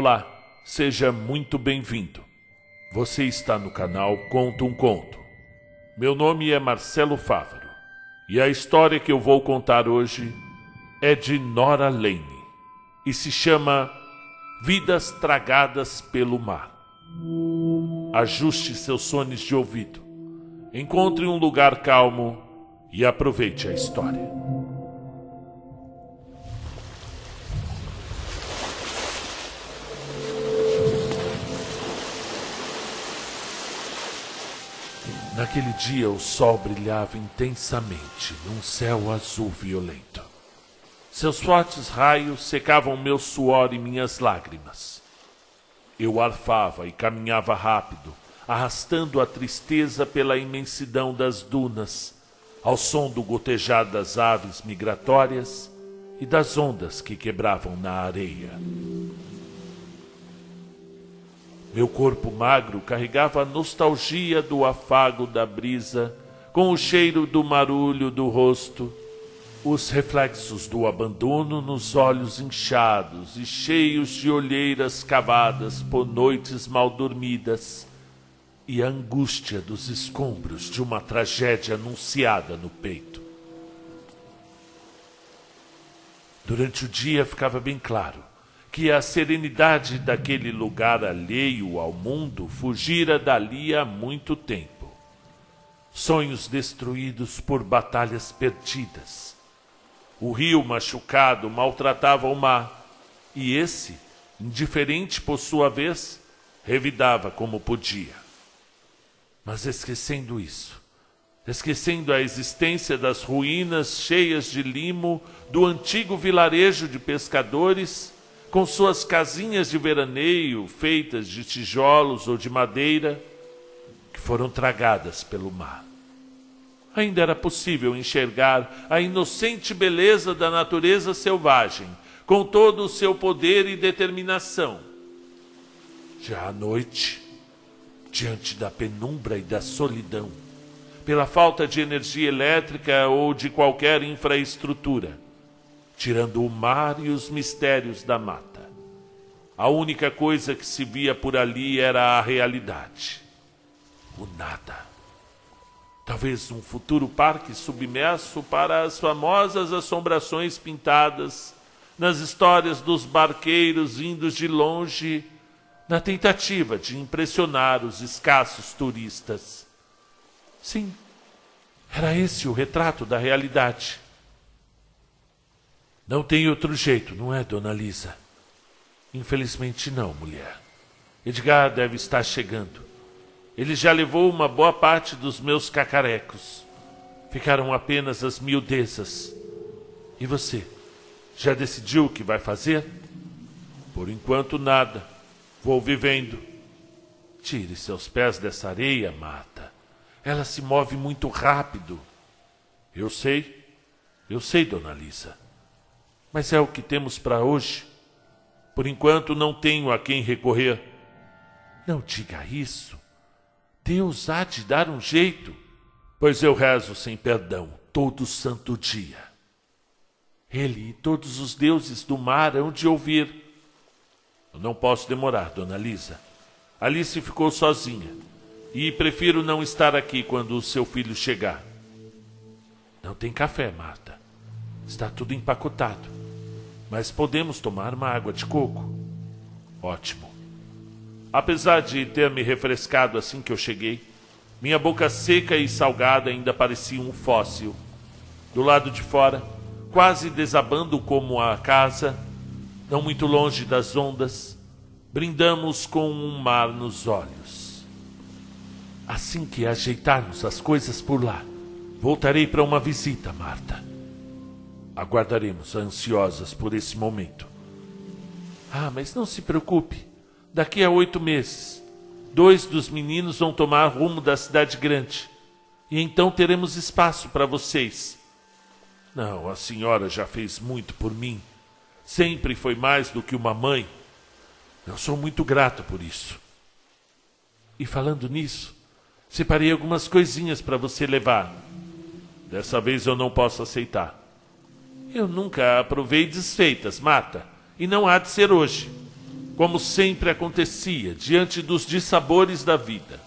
Olá, seja muito bem-vindo. Você está no canal Conto um Conto. Meu nome é Marcelo Fávaro e a história que eu vou contar hoje é de Nora Lane e se chama Vidas Tragadas pelo Mar. Ajuste seus fones de ouvido, encontre um lugar calmo e aproveite a história. Naquele dia o sol brilhava intensamente num céu azul violento. Seus fortes raios secavam meu suor e minhas lágrimas. Eu arfava e caminhava rápido, arrastando a tristeza pela imensidão das dunas, ao som do gotejar das aves migratórias e das ondas que quebravam na areia. Meu corpo magro carregava a nostalgia do afago da brisa, com o cheiro do marulho do rosto, os reflexos do abandono nos olhos inchados e cheios de olheiras cavadas por noites mal dormidas, e a angústia dos escombros de uma tragédia anunciada no peito. Durante o dia ficava bem claro que a serenidade daquele lugar alheio ao mundo fugira dali há muito tempo. Sonhos destruídos por batalhas perdidas. O rio machucado maltratava o mar, e esse, indiferente por sua vez, revidava como podia. Mas esquecendo isso, esquecendo a existência das ruínas cheias de limo do antigo vilarejo de pescadores, com suas casinhas de veraneio feitas de tijolos ou de madeira, que foram tragadas pelo mar. Ainda era possível enxergar a inocente beleza da natureza selvagem, com todo o seu poder e determinação. Já à noite, diante da penumbra e da solidão, pela falta de energia elétrica ou de qualquer infraestrutura, tirando o mar e os mistérios da mata. A única coisa que se via por ali era a realidade. O nada. Talvez um futuro parque submerso para as famosas assombrações pintadas nas histórias dos barqueiros vindos de longe na tentativa de impressionar os escassos turistas. Sim, era esse o retrato da realidade. Não tem outro jeito, não é, dona Lisa? Infelizmente não, mulher. Edgar deve estar chegando. Ele já levou uma boa parte dos meus cacarecos. Ficaram apenas as miudezas. E você? Já decidiu o que vai fazer? Por enquanto, nada. Vou vivendo. Tire seus pés dessa areia, mata. Ela se move muito rápido. Eu sei. Eu sei, dona Lisa mas é o que temos para hoje. Por enquanto não tenho a quem recorrer. Não diga isso. Deus há de dar um jeito, pois eu rezo sem perdão todo santo dia. Ele e todos os deuses do mar hão de ouvir. Eu não posso demorar, dona Lisa. Alice ficou sozinha e prefiro não estar aqui quando o seu filho chegar. Não tem café, Marta. Está tudo empacotado mas podemos tomar uma água de coco. Ótimo. Apesar de ter me refrescado assim que eu cheguei, minha boca seca e salgada ainda parecia um fóssil. Do lado de fora, quase desabando como a casa, não muito longe das ondas, brindamos com um mar nos olhos. Assim que ajeitarmos as coisas por lá, voltarei para uma visita, Marta. Aguardaremos ansiosas por esse momento. Ah, mas não se preocupe. Daqui a oito meses, dois dos meninos vão tomar rumo da cidade grande. E então teremos espaço para vocês. Não, a senhora já fez muito por mim. Sempre foi mais do que uma mãe. Eu sou muito grato por isso. E falando nisso, separei algumas coisinhas para você levar. Dessa vez eu não posso aceitar. Eu nunca aprovei desfeitas, mata, e não há de ser hoje, como sempre acontecia diante dos dissabores da vida.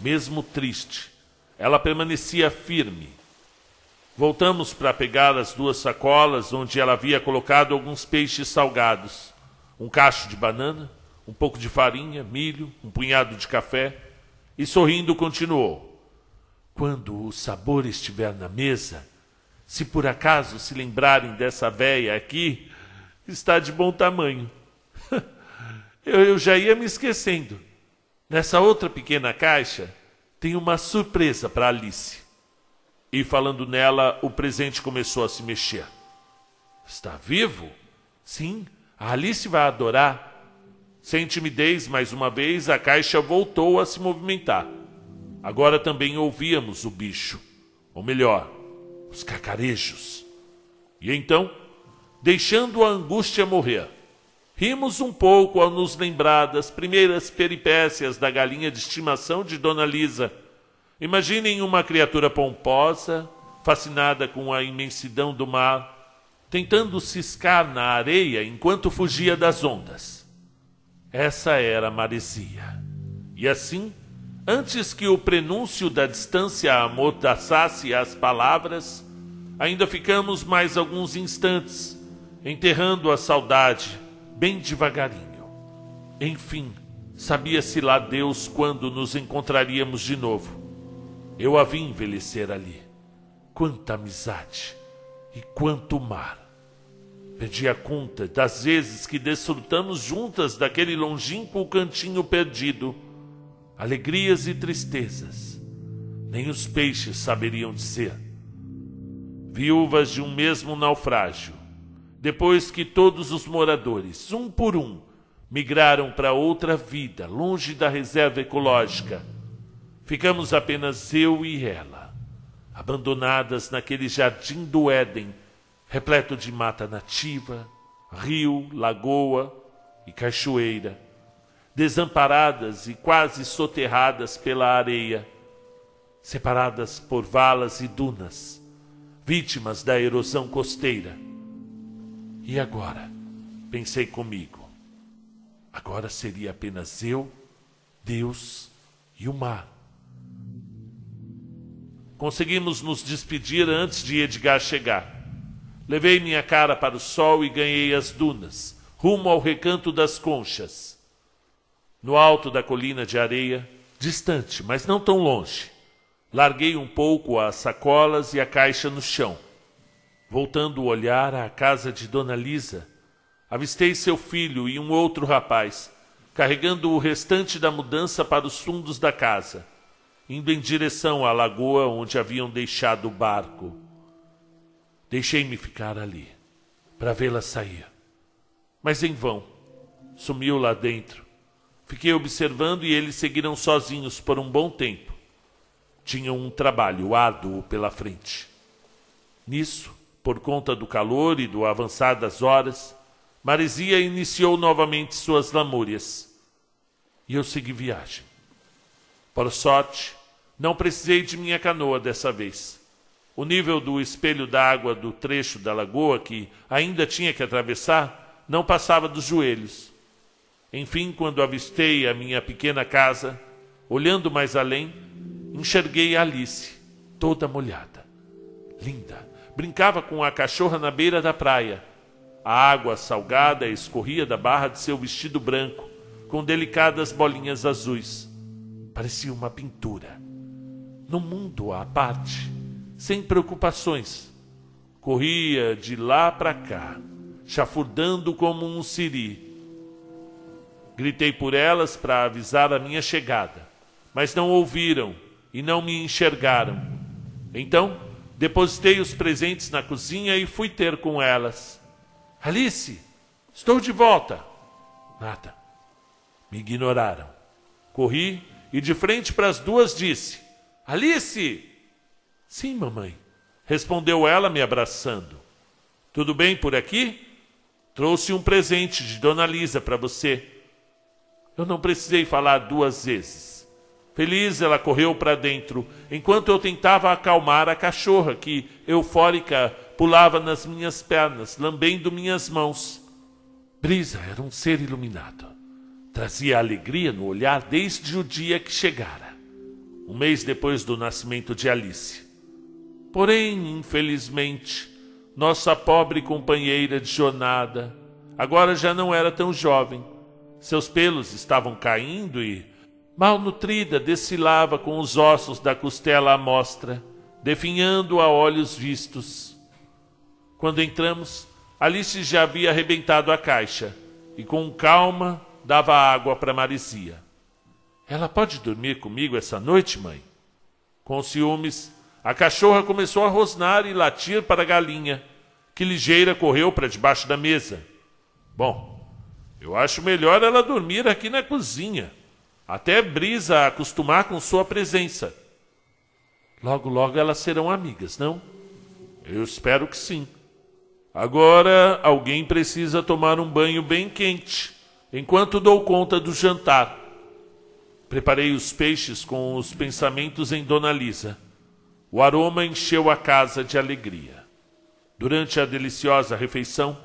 Mesmo triste, ela permanecia firme. Voltamos para pegar as duas sacolas onde ela havia colocado alguns peixes salgados, um cacho de banana, um pouco de farinha, milho, um punhado de café, e sorrindo continuou: Quando o sabor estiver na mesa, se por acaso se lembrarem dessa véia aqui, está de bom tamanho. Eu, eu já ia me esquecendo. Nessa outra pequena caixa tem uma surpresa para Alice. E falando nela, o presente começou a se mexer. Está vivo? Sim, a Alice vai adorar. Sem timidez, mais uma vez, a caixa voltou a se movimentar. Agora também ouvíamos o bicho. Ou melhor, os cacarejos. E então, deixando a angústia morrer, rimos um pouco ao nos lembrar das primeiras peripécias da galinha de estimação de Dona Lisa. Imaginem uma criatura pomposa, fascinada com a imensidão do mar, tentando ciscar na areia enquanto fugia das ondas. Essa era a maresia. E assim, Antes que o prenúncio da distância amordaçasse as palavras, ainda ficamos mais alguns instantes, enterrando a saudade, bem devagarinho. Enfim, sabia-se lá Deus quando nos encontraríamos de novo. Eu a vi envelhecer ali. Quanta amizade e quanto mar! Perdi a conta das vezes que desfrutamos juntas daquele longínquo cantinho perdido alegrias e tristezas, nem os peixes saberiam de ser Viúvas de um mesmo naufrágio, depois que todos os moradores, um por um, migraram para outra vida, longe da reserva ecológica, ficamos apenas eu e ela, abandonadas naquele jardim do Éden, repleto de mata nativa, rio, lagoa e cachoeira desamparadas e quase soterradas pela areia, separadas por valas e dunas, vítimas da erosão costeira. E agora? Pensei comigo. Agora seria apenas eu, Deus e o mar. Conseguimos nos despedir antes de Edgar chegar. Levei minha cara para o sol e ganhei as dunas, rumo ao recanto das conchas no alto da colina de areia, distante, mas não tão longe. Larguei um pouco as sacolas e a caixa no chão. Voltando o olhar à casa de Dona Lisa, avistei seu filho e um outro rapaz, carregando o restante da mudança para os fundos da casa, indo em direção à lagoa onde haviam deixado o barco. Deixei-me ficar ali, para vê-la sair. Mas em vão, sumiu lá dentro Fiquei observando e eles seguiram sozinhos por um bom tempo. Tinham um trabalho árduo pela frente. Nisso, por conta do calor e do avançar das horas, Maresia iniciou novamente suas lamúrias. E eu segui viagem. Por sorte, não precisei de minha canoa dessa vez. O nível do espelho d'água do trecho da lagoa que ainda tinha que atravessar não passava dos joelhos enfim, quando avistei a minha pequena casa, olhando mais além, enxerguei Alice, toda molhada. Linda. Brincava com a cachorra na beira da praia. A água salgada escorria da barra de seu vestido branco, com delicadas bolinhas azuis. Parecia uma pintura. Num mundo à parte, sem preocupações. Corria de lá para cá, chafurdando como um siri Gritei por elas para avisar a minha chegada, mas não ouviram e não me enxergaram. Então, depositei os presentes na cozinha e fui ter com elas. Alice, estou de volta. Nada. Me ignoraram. Corri e de frente para as duas disse: Alice! Sim, mamãe, respondeu ela me abraçando. Tudo bem por aqui? Trouxe um presente de Dona Lisa para você. Eu não precisei falar duas vezes. Feliz, ela correu para dentro, enquanto eu tentava acalmar a cachorra que, eufórica, pulava nas minhas pernas, lambendo minhas mãos. Brisa era um ser iluminado. Trazia alegria no olhar desde o dia que chegara, um mês depois do nascimento de Alice. Porém, infelizmente, nossa pobre companheira de jornada agora já não era tão jovem seus pelos estavam caindo e, malnutrida, desfilava com os ossos da costela à mostra, definhando a olhos vistos. Quando entramos, Alice já havia arrebentado a caixa e, com calma, dava água para Marisia. Ela pode dormir comigo essa noite, mãe? Com ciúmes, a cachorra começou a rosnar e latir para a galinha, que ligeira correu para debaixo da mesa. Bom, eu acho melhor ela dormir aqui na cozinha, até Brisa acostumar com sua presença. Logo, logo elas serão amigas, não? Eu espero que sim. Agora alguém precisa tomar um banho bem quente, enquanto dou conta do jantar. Preparei os peixes com os pensamentos em Dona Lisa. O aroma encheu a casa de alegria. Durante a deliciosa refeição,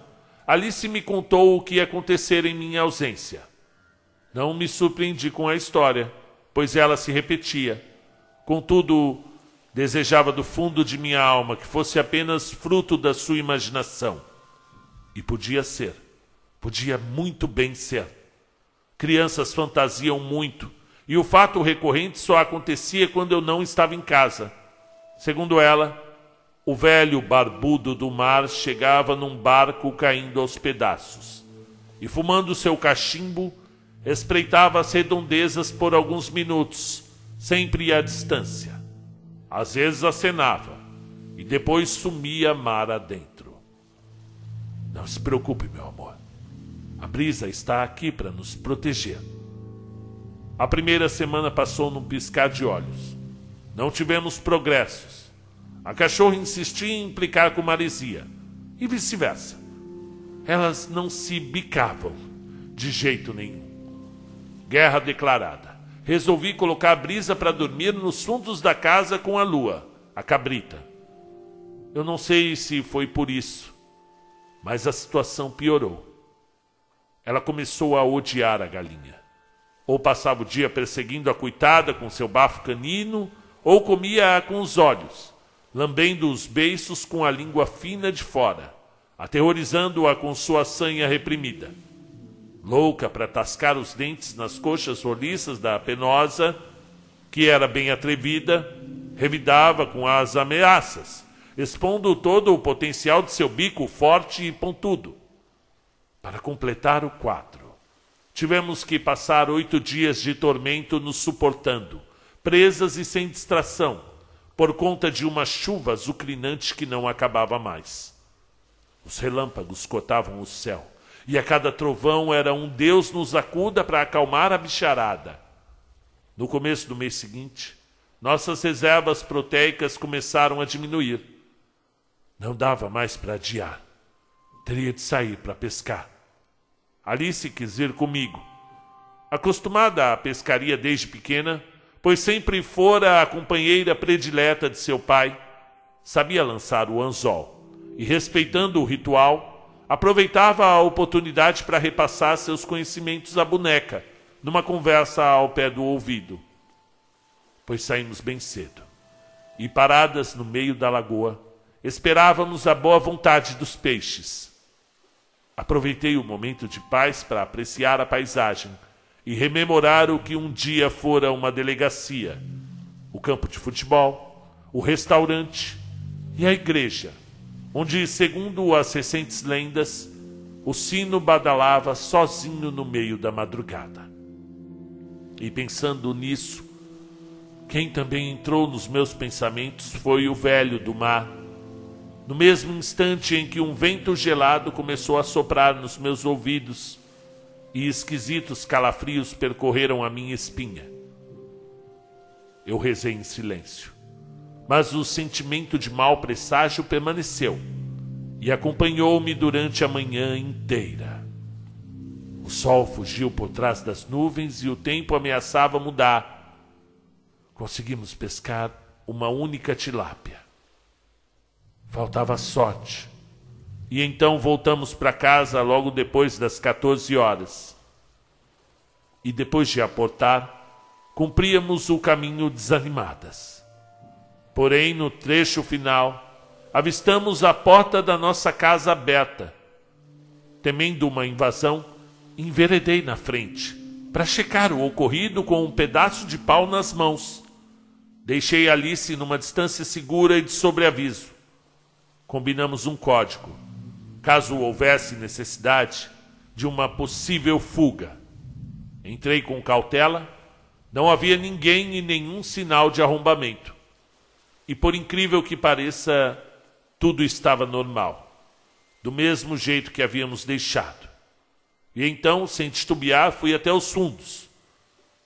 Alice me contou o que acontecer em minha ausência. Não me surpreendi com a história, pois ela se repetia. Contudo, desejava do fundo de minha alma que fosse apenas fruto da sua imaginação. E podia ser. Podia muito bem ser. Crianças fantasiam muito, e o fato recorrente só acontecia quando eu não estava em casa. Segundo ela, o velho barbudo do mar chegava num barco caindo aos pedaços e, fumando seu cachimbo, espreitava as redondezas por alguns minutos, sempre à distância. Às vezes acenava e depois sumia mar adentro. Não se preocupe, meu amor. A brisa está aqui para nos proteger. A primeira semana passou num piscar de olhos. Não tivemos progressos a cachorra insistia em implicar com Marizia e vice-versa. Elas não se bicavam de jeito nenhum. Guerra declarada. Resolvi colocar a brisa para dormir nos fundos da casa com a lua, a cabrita. Eu não sei se foi por isso, mas a situação piorou. Ela começou a odiar a galinha. Ou passava o dia perseguindo a coitada com seu bafo canino, ou comia-a com os olhos lambendo os beiços com a língua fina de fora, aterrorizando-a com sua sanha reprimida. Louca para tascar os dentes nas coxas roliças da penosa, que era bem atrevida, revidava com as ameaças, expondo todo o potencial de seu bico forte e pontudo. Para completar o quadro, tivemos que passar oito dias de tormento nos suportando, presas e sem distração, por conta de uma chuva uclinantes que não acabava mais. Os relâmpagos cotavam o céu, e a cada trovão era um Deus nos acuda para acalmar a bicharada. No começo do mês seguinte, nossas reservas proteicas começaram a diminuir. Não dava mais para adiar. Teria de sair para pescar. Alice quis ir comigo. Acostumada à pescaria desde pequena, pois sempre fora a companheira predileta de seu pai, sabia lançar o anzol e, respeitando o ritual, aproveitava a oportunidade para repassar seus conhecimentos à boneca, numa conversa ao pé do ouvido. Pois saímos bem cedo e, paradas no meio da lagoa, esperávamos a boa vontade dos peixes. Aproveitei o momento de paz para apreciar a paisagem e rememorar o que um dia fora uma delegacia, o campo de futebol, o restaurante e a igreja, onde, segundo as recentes lendas, o sino badalava sozinho no meio da madrugada. E pensando nisso, quem também entrou nos meus pensamentos foi o velho do mar. No mesmo instante em que um vento gelado começou a soprar nos meus ouvidos, e esquisitos calafrios percorreram a minha espinha. Eu rezei em silêncio, mas o sentimento de mau presságio permaneceu e acompanhou-me durante a manhã inteira. O sol fugiu por trás das nuvens e o tempo ameaçava mudar. Conseguimos pescar uma única tilápia. Faltava sorte e então voltamos para casa logo depois das 14 horas. E depois de aportar, cumpríamos o caminho desanimadas. Porém, no trecho final, avistamos a porta da nossa casa aberta. Temendo uma invasão, enveredei na frente para checar o ocorrido com um pedaço de pau nas mãos. Deixei Alice numa distância segura e de sobreaviso. Combinamos um código caso houvesse necessidade de uma possível fuga. Entrei com cautela, não havia ninguém e nenhum sinal de arrombamento. E por incrível que pareça, tudo estava normal, do mesmo jeito que havíamos deixado. E então, sem titubear, fui até os fundos.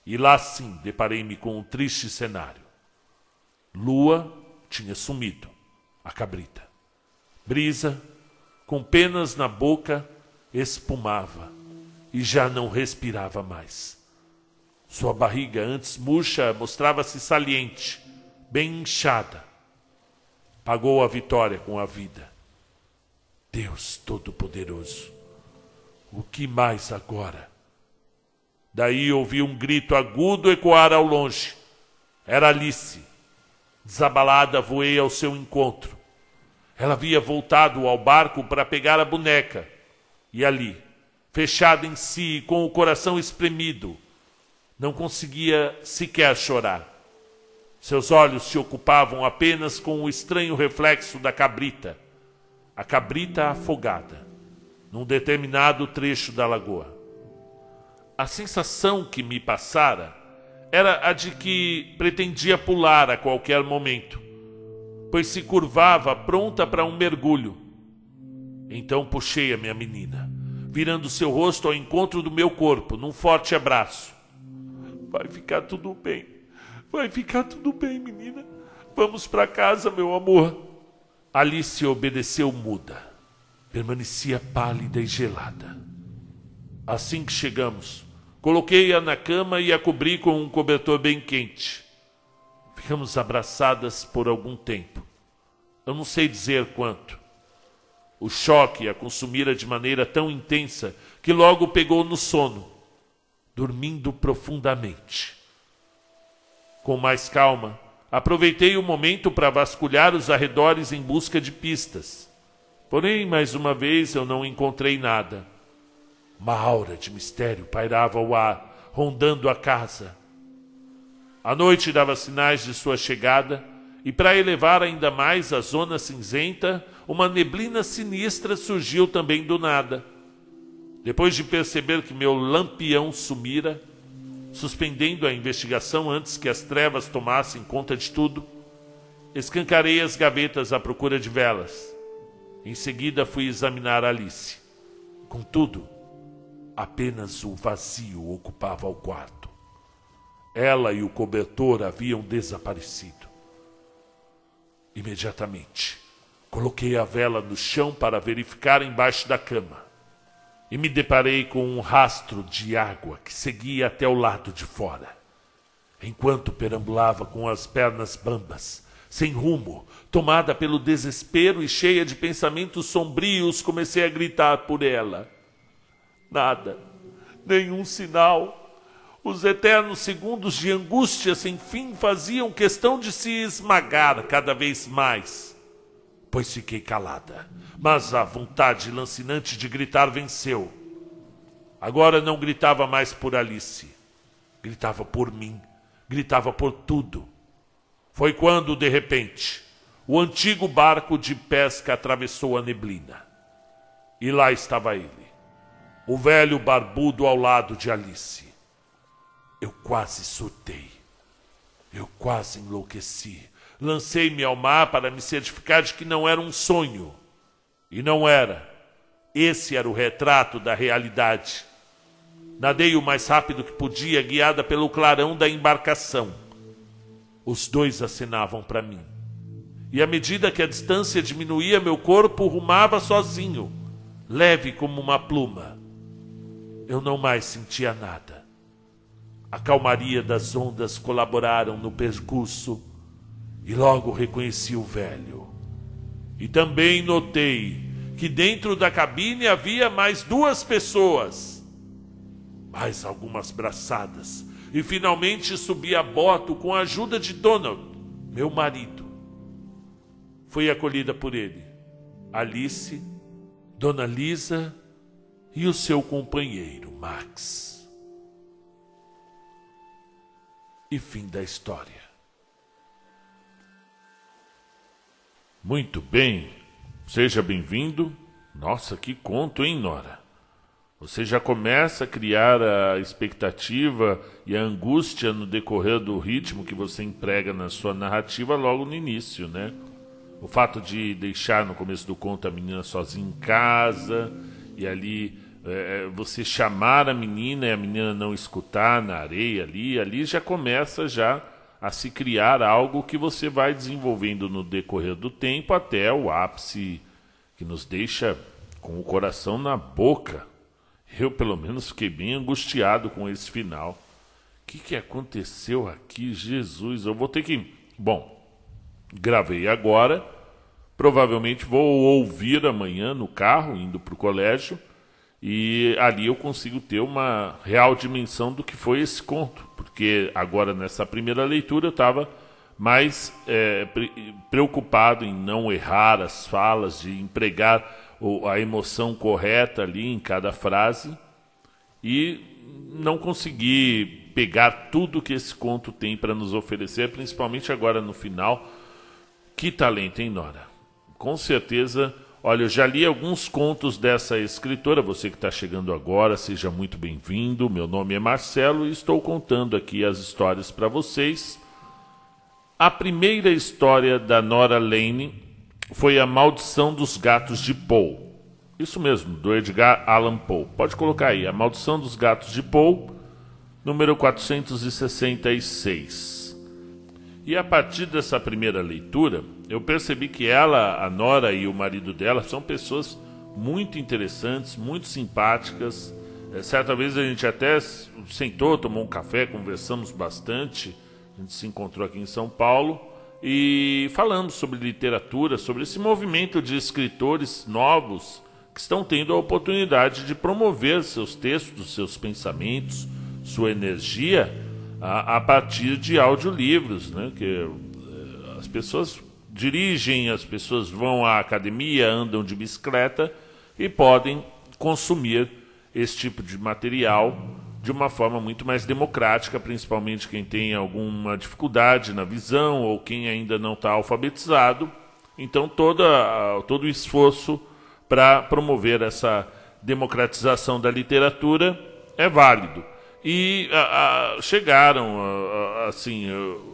E lá sim deparei-me com um triste cenário. Lua tinha sumido, a cabrita. Brisa com penas na boca, espumava e já não respirava mais. Sua barriga, antes murcha, mostrava-se saliente, bem inchada. Pagou a vitória com a vida. Deus Todo-Poderoso, o que mais agora? Daí ouvi um grito agudo ecoar ao longe. Era Alice. Desabalada, voei ao seu encontro ela havia voltado ao barco para pegar a boneca. E ali, fechada em si, com o coração espremido, não conseguia sequer chorar. Seus olhos se ocupavam apenas com o estranho reflexo da cabrita, a cabrita afogada, num determinado trecho da lagoa. A sensação que me passara era a de que pretendia pular a qualquer momento pois se curvava pronta para um mergulho. Então puxei a minha menina, virando seu rosto ao encontro do meu corpo, num forte abraço. Vai ficar tudo bem. Vai ficar tudo bem, menina. Vamos para casa, meu amor. Alice obedeceu muda. Permanecia pálida e gelada. Assim que chegamos, coloquei-a na cama e a cobri com um cobertor bem quente ficamos abraçadas por algum tempo. Eu não sei dizer quanto. O choque a consumira de maneira tão intensa que logo pegou no sono, dormindo profundamente. Com mais calma, aproveitei o momento para vasculhar os arredores em busca de pistas. Porém, mais uma vez eu não encontrei nada. Uma aura de mistério pairava ao ar, rondando a casa. A noite dava sinais de sua chegada, e para elevar ainda mais a zona cinzenta, uma neblina sinistra surgiu também do nada. Depois de perceber que meu lampião sumira, suspendendo a investigação antes que as trevas tomassem conta de tudo, escancarei as gavetas à procura de velas. Em seguida fui examinar Alice. Contudo, apenas o vazio ocupava o quarto. Ela e o cobertor haviam desaparecido. Imediatamente, coloquei a vela no chão para verificar embaixo da cama e me deparei com um rastro de água que seguia até o lado de fora. Enquanto perambulava com as pernas bambas, sem rumo, tomada pelo desespero e cheia de pensamentos sombrios, comecei a gritar por ela. Nada, nenhum sinal. Os eternos segundos de angústia sem fim faziam questão de se esmagar cada vez mais. Pois fiquei calada, mas a vontade lancinante de gritar venceu. Agora não gritava mais por Alice, gritava por mim, gritava por tudo. Foi quando, de repente, o antigo barco de pesca atravessou a neblina. E lá estava ele, o velho barbudo ao lado de Alice. Eu quase surtei. Eu quase enlouqueci. Lancei-me ao mar para me certificar de que não era um sonho. E não era. Esse era o retrato da realidade. Nadei o mais rápido que podia, guiada pelo clarão da embarcação. Os dois assinavam para mim. E à medida que a distância diminuía, meu corpo rumava sozinho, leve como uma pluma. Eu não mais sentia nada. A calmaria das ondas colaboraram no percurso e logo reconheci o velho. E também notei que dentro da cabine havia mais duas pessoas, mais algumas braçadas, e finalmente subi a boto com a ajuda de Donald, meu marido. Fui acolhida por ele, Alice, Dona Lisa e o seu companheiro, Max. e fim da história. Muito bem, seja bem-vindo. Nossa, que conto, hein, Nora? Você já começa a criar a expectativa e a angústia no decorrer do ritmo que você emprega na sua narrativa logo no início, né? O fato de deixar no começo do conto a menina sozinha em casa e ali é, é, você chamar a menina e a menina não escutar na areia ali, ali já começa já a se criar algo que você vai desenvolvendo no decorrer do tempo até o ápice que nos deixa com o coração na boca. Eu pelo menos fiquei bem angustiado com esse final. O que, que aconteceu aqui, Jesus? Eu vou ter que. Bom, gravei agora. Provavelmente vou ouvir amanhã no carro, indo para o colégio e ali eu consigo ter uma real dimensão do que foi esse conto, porque agora nessa primeira leitura eu estava mais é, preocupado em não errar as falas, de empregar a emoção correta ali em cada frase e não consegui pegar tudo que esse conto tem para nos oferecer, principalmente agora no final. Que talento, hein, Nora? Com certeza Olha, eu já li alguns contos dessa escritora. Você que está chegando agora, seja muito bem-vindo. Meu nome é Marcelo e estou contando aqui as histórias para vocês. A primeira história da Nora Lane foi A Maldição dos Gatos de Poe. Isso mesmo, do Edgar Allan Poe. Pode colocar aí, A Maldição dos Gatos de Poe, número 466. E a partir dessa primeira leitura, eu percebi que ela, a Nora e o marido dela são pessoas muito interessantes, muito simpáticas. É, certa vez a gente até sentou, tomou um café, conversamos bastante. A gente se encontrou aqui em São Paulo e falamos sobre literatura, sobre esse movimento de escritores novos que estão tendo a oportunidade de promover seus textos, seus pensamentos, sua energia a, a partir de audiolivros, né? Que eh, as pessoas dirigem, as pessoas vão à academia, andam de bicicleta e podem consumir esse tipo de material de uma forma muito mais democrática, principalmente quem tem alguma dificuldade na visão ou quem ainda não está alfabetizado. Então, toda, ah, todo o esforço para promover essa democratização da literatura é válido. E a, a, chegaram, a, assim,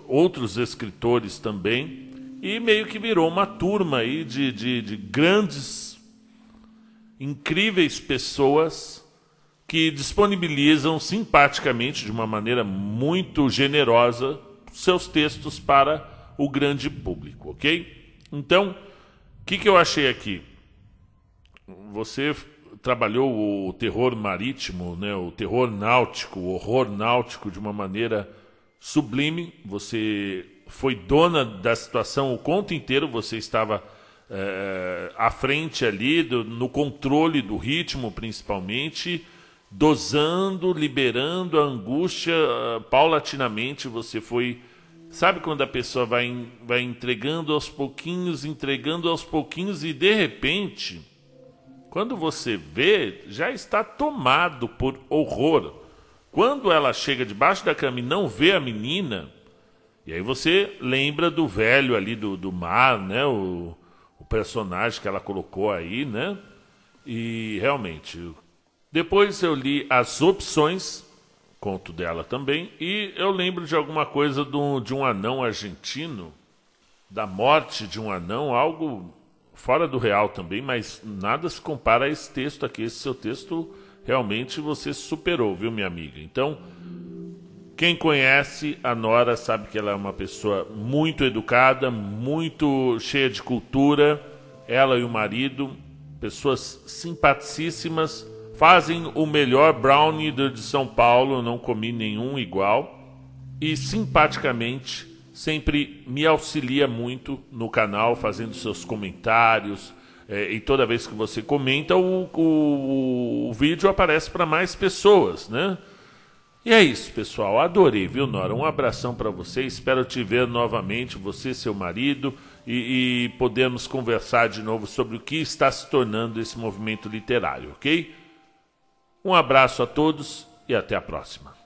outros escritores também, e meio que virou uma turma aí de, de, de grandes, incríveis pessoas que disponibilizam simpaticamente, de uma maneira muito generosa, seus textos para o grande público, ok? Então, o que, que eu achei aqui? Você trabalhou o terror marítimo, né, o terror náutico, o horror náutico de uma maneira sublime. Você foi dona da situação o conto inteiro, você estava é, à frente ali, do, no controle do ritmo principalmente, dosando, liberando a angústia ah, paulatinamente. Você foi. Sabe quando a pessoa vai, vai entregando aos pouquinhos, entregando aos pouquinhos e de repente quando você vê, já está tomado por horror. Quando ela chega debaixo da cama e não vê a menina, e aí você lembra do velho ali do, do mar, né? O, o personagem que ela colocou aí, né? E realmente. Depois eu li As Opções, conto dela também, e eu lembro de alguma coisa do, de um anão argentino, da morte de um anão, algo fora do real também, mas nada se compara a esse texto aqui. Esse seu texto realmente você superou, viu, minha amiga? Então, quem conhece a Nora sabe que ela é uma pessoa muito educada, muito cheia de cultura. Ela e o marido, pessoas simpaticíssimas, fazem o melhor brownie de São Paulo. não comi nenhum igual. E simpaticamente sempre me auxilia muito no canal, fazendo seus comentários. É, e toda vez que você comenta, o, o, o vídeo aparece para mais pessoas, né? E é isso, pessoal. Adorei, viu, Nora? Um abração para você. Espero te ver novamente, você, seu marido, e, e podemos conversar de novo sobre o que está se tornando esse movimento literário, ok? Um abraço a todos e até a próxima.